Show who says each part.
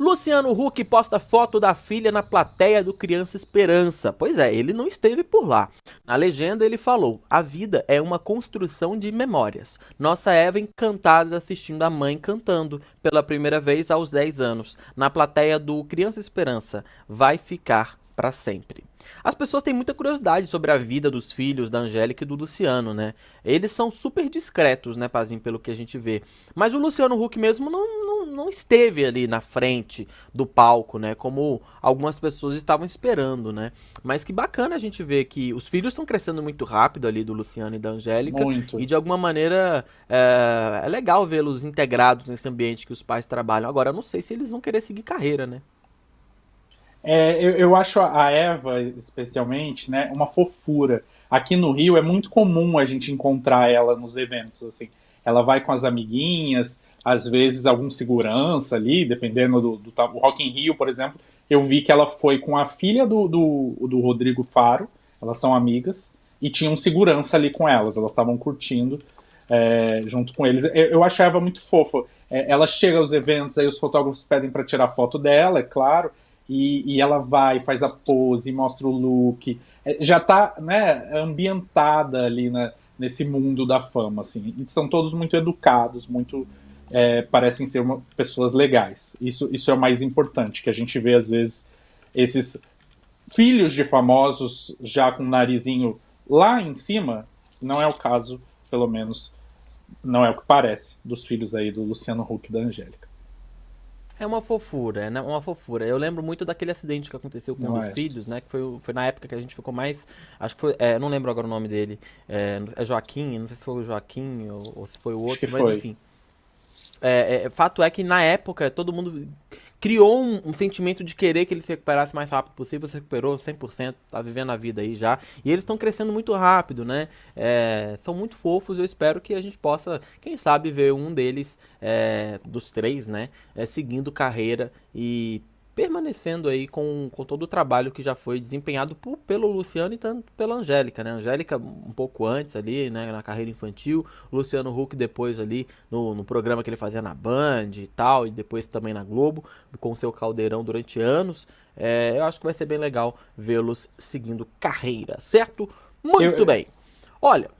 Speaker 1: Luciano Huck posta foto da filha na plateia do Criança Esperança. Pois é, ele não esteve por lá. Na legenda ele falou: "A vida é uma construção de memórias. Nossa Eva encantada assistindo a mãe cantando pela primeira vez aos 10 anos na plateia do Criança Esperança vai ficar para sempre. As pessoas têm muita curiosidade sobre a vida dos filhos da Angélica e do Luciano, né? Eles são super discretos, né, Pazinho, pelo que a gente vê. Mas o Luciano Huck mesmo não, não, não esteve ali na frente do palco, né? Como algumas pessoas estavam esperando, né? Mas que bacana a gente ver que os filhos estão crescendo muito rápido ali do Luciano e da Angélica. Muito. E de alguma maneira é, é legal vê-los integrados nesse ambiente que os pais trabalham. Agora, eu não sei se eles vão querer seguir carreira, né?
Speaker 2: É, eu, eu, acho a Eva, especialmente, né, uma fofura. Aqui no Rio é muito comum a gente encontrar ela nos eventos, assim. Ela vai com as amiguinhas, às vezes algum segurança ali, dependendo do, do, Rock in Rio, por exemplo. Eu vi que ela foi com a filha do, do, do Rodrigo Faro, elas são amigas, e tinha um segurança ali com elas, elas estavam curtindo é, junto com eles. Eu, eu acho a Eva muito fofa. É, ela chega aos eventos, aí os fotógrafos pedem para tirar foto dela, é claro e, e ela vai, faz a pose, mostra o look. É, já está né, ambientada ali na, né, nesse mundo da fama, assim. E são todos muito educados, muito é, parecem ser uma, pessoas legais. Isso, isso é o mais importante, que a gente vê às vezes esses filhos de famosos já com o narizinho lá em cima. Não é o caso, pelo menos, não é o que parece, dos filhos aí do Luciano Huck e da Angélica.
Speaker 1: É uma fofura, é uma fofura. Eu lembro muito daquele acidente que aconteceu com não um dos é. filhos, né? Que foi, foi na época que a gente ficou mais. Acho que foi. É, não lembro agora o nome dele. É, é Joaquim, não sei se foi o Joaquim ou, ou se foi o outro, mas foi. enfim. É, é, fato é que na época todo mundo criou um, um, sentimento de querer que ele se recuperasse mais rápido possível, se recuperou 100%, tá vivendo a vida aí já. E eles estão crescendo muito rápido, né? É, são muito fofos, eu espero que a gente possa, quem sabe, ver um deles, é, dos três, né? É, seguindo carreira e permanecendo aí com, com todo o trabalho que já foi desempenhado por, pelo Luciano e tanto pela Angélica, né? Angélica um pouco antes ali, né, na carreira infantil, Luciano Huck depois ali no, no programa que ele fazia na Band e tal, e depois também na Globo, com seu caldeirão durante anos. É, eu acho que vai ser bem legal vê-los seguindo carreira, certo? Muito eu, bem. Olha,